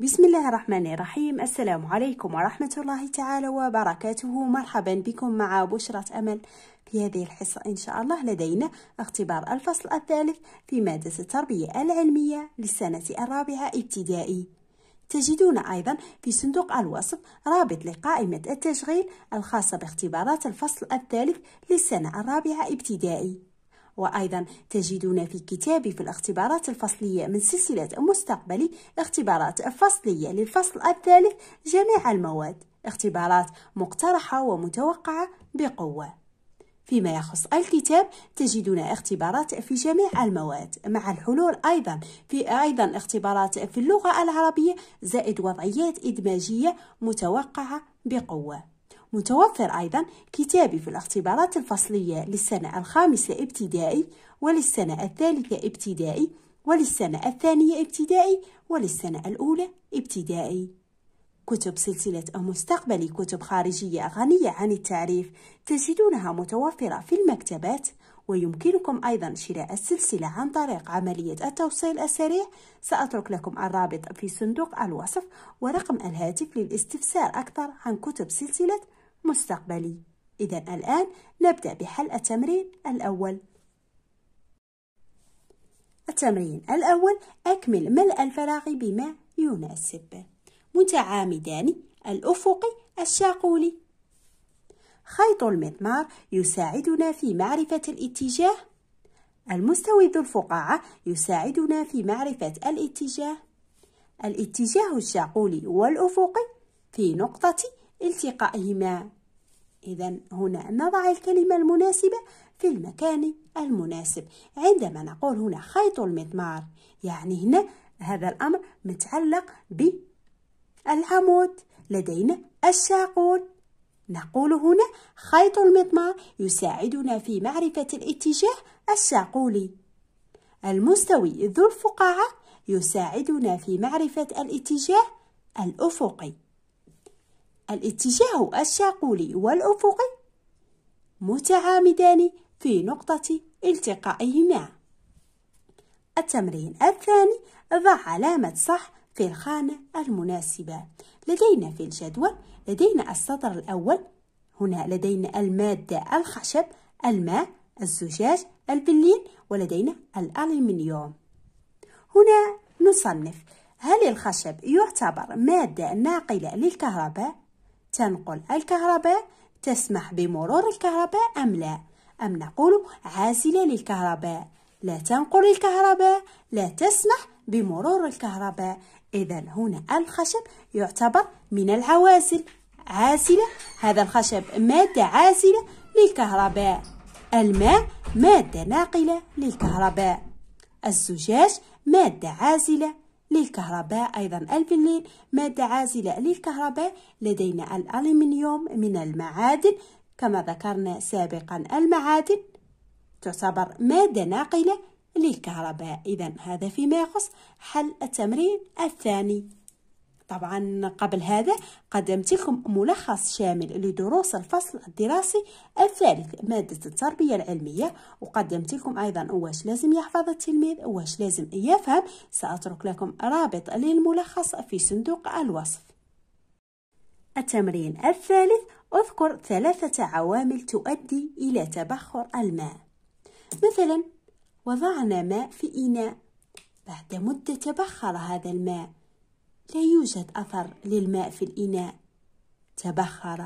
بسم الله الرحمن الرحيم السلام عليكم ورحمة الله تعالى وبركاته مرحبا بكم مع بشرة أمل في هذه الحصة إن شاء الله لدينا اختبار الفصل الثالث في مادة التربية العلمية للسنة الرابعة ابتدائي تجدون أيضا في صندوق الوصف رابط لقائمة التشغيل الخاصة باختبارات الفصل الثالث للسنة الرابعة ابتدائي وأيضا تجدون في كتابي في الاختبارات الفصلية من سلسلة مستقبلي اختبارات فصلية للفصل الثالث جميع المواد اختبارات مقترحة ومتوقعة بقوة فيما يخص الكتاب تجدون اختبارات في جميع المواد مع الحلول أيضا في أيضا اختبارات في اللغة العربية زائد وضعيات إدماجية متوقعة بقوة متوفر أيضا كتابي في الاختبارات الفصلية للسنة الخامسة ابتدائي وللسنة الثالثة ابتدائي وللسنة الثانية ابتدائي وللسنة الأولى ابتدائي كتب سلسلة مستقبلي كتب خارجية غنية عن التعريف تجدونها متوفرة في المكتبات ويمكنكم أيضا شراء السلسلة عن طريق عملية التوصيل السريع سأترك لكم الرابط في صندوق الوصف ورقم الهاتف للاستفسار أكثر عن كتب سلسلة مستقبلي إذا الآن نبدأ بحل التمرين الأول التمرين الأول أكمل ملء الفراغ بما يناسب متعامدان الأفقي الشاقولي خيط المضمار يساعدنا في معرفة الاتجاه المستوي ذو الفقاعة يساعدنا في معرفة الاتجاه الاتجاه الشاقولي والأفقي في نقطة التقائهما إذا هنا نضع الكلمة المناسبة في المكان المناسب عندما نقول هنا خيط المضمار يعني هنا هذا الأمر متعلق بالعمود لدينا الشاقول نقول هنا خيط المضمار يساعدنا في معرفة الاتجاه الشاقولي المستوي ذو الفقاعة يساعدنا في معرفة الاتجاه الأفقي الاتجاه الشاقولي والأفقي متعامدان في نقطة التقائهما التمرين الثاني ضع علامة صح في الخانة المناسبة لدينا في الجدول لدينا السطر الأول هنا لدينا المادة الخشب الماء الزجاج البلين ولدينا الألمنيوم هنا نصنف هل الخشب يعتبر مادة ناقلة للكهرباء تنقل الكهرباء تسمح بمرور الكهرباء أم لا أم نقول عازلة للكهرباء لا تنقل الكهرباء لا تسمح بمرور الكهرباء إذا هنا الخشب يعتبر من العوازل عازلة هذا الخشب مادة عازلة للكهرباء الماء مادة ناقلة للكهرباء الزجاج مادة عازلة للكهرباء أيضا الفلين مادة عازلة للكهرباء لدينا الألمنيوم من المعادن كما ذكرنا سابقا المعادن تعتبر مادة ناقلة للكهرباء إذا هذا فيما يخص حل التمرين الثاني طبعا قبل هذا قدمت لكم ملخص شامل لدروس الفصل الدراسي الثالث مادة التربية العلمية وقدمت لكم أيضا واش لازم يحفظ التلميذ واش لازم يفهم سأترك لكم رابط للملخص في صندوق الوصف التمرين الثالث اذكر ثلاثة عوامل تؤدي إلى تبخر الماء مثلا وضعنا ماء في إناء بعد مدة تبخر هذا الماء لا يوجد أثر للماء في الإناء تبخر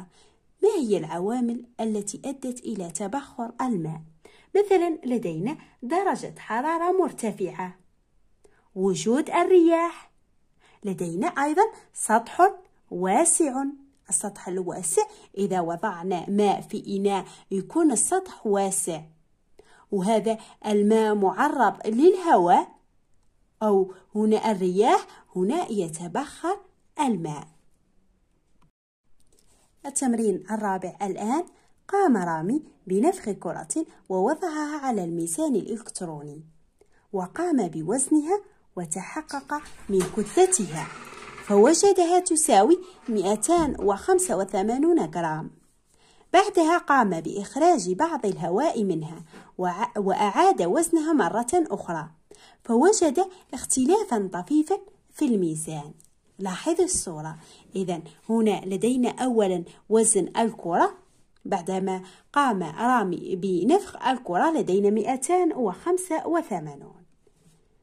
ما هي العوامل التي أدت إلى تبخر الماء؟ مثلا لدينا درجة حرارة مرتفعة وجود الرياح لدينا أيضا سطح واسع السطح الواسع إذا وضعنا ماء في إناء يكون السطح واسع وهذا الماء معرض للهواء أو هنا الرياح هنا يتبخر الماء التمرين الرابع الآن قام رامي بنفخ كرة ووضعها على الميزان الإلكتروني وقام بوزنها وتحقق من كتلتها فوجدها تساوي 285 جرام بعدها قام بإخراج بعض الهواء منها وأعاد وزنها مرة أخرى فوجد اختلافا طفيفا في الميزان لاحظ الصورة إذا هنا لدينا أولا وزن الكرة بعدما قام رامي بنفخ الكرة لدينا 285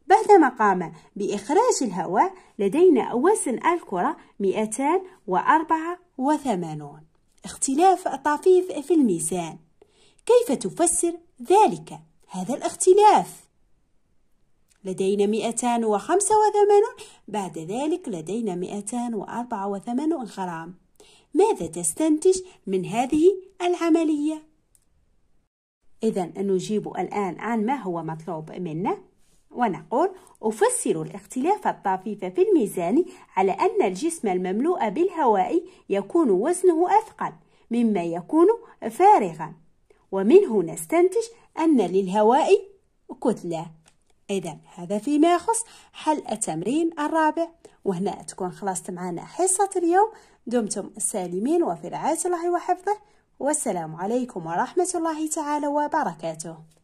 بعدما قام بإخراج الهواء لدينا وزن الكرة 284 اختلاف طفيف في الميزان كيف تفسر ذلك؟ هذا الاختلاف لدينا 285 بعد ذلك لدينا 284 غرام ماذا تستنتج من هذه العملية؟ إذا نجيب الآن عن ما هو مطلوب منا ونقول أفسر الاختلاف الطفيف في الميزان على أن الجسم المملوء بالهواء يكون وزنه أثقل مما يكون فارغا ومنه نستنتج أن للهواء كتلة إذا هذا فيما يخص حل التمرين الرابع وهنا تكون خلصت معنا حصة اليوم دمتم سالمين وفي رعاية الله وحفظه والسلام عليكم ورحمة الله تعالى وبركاته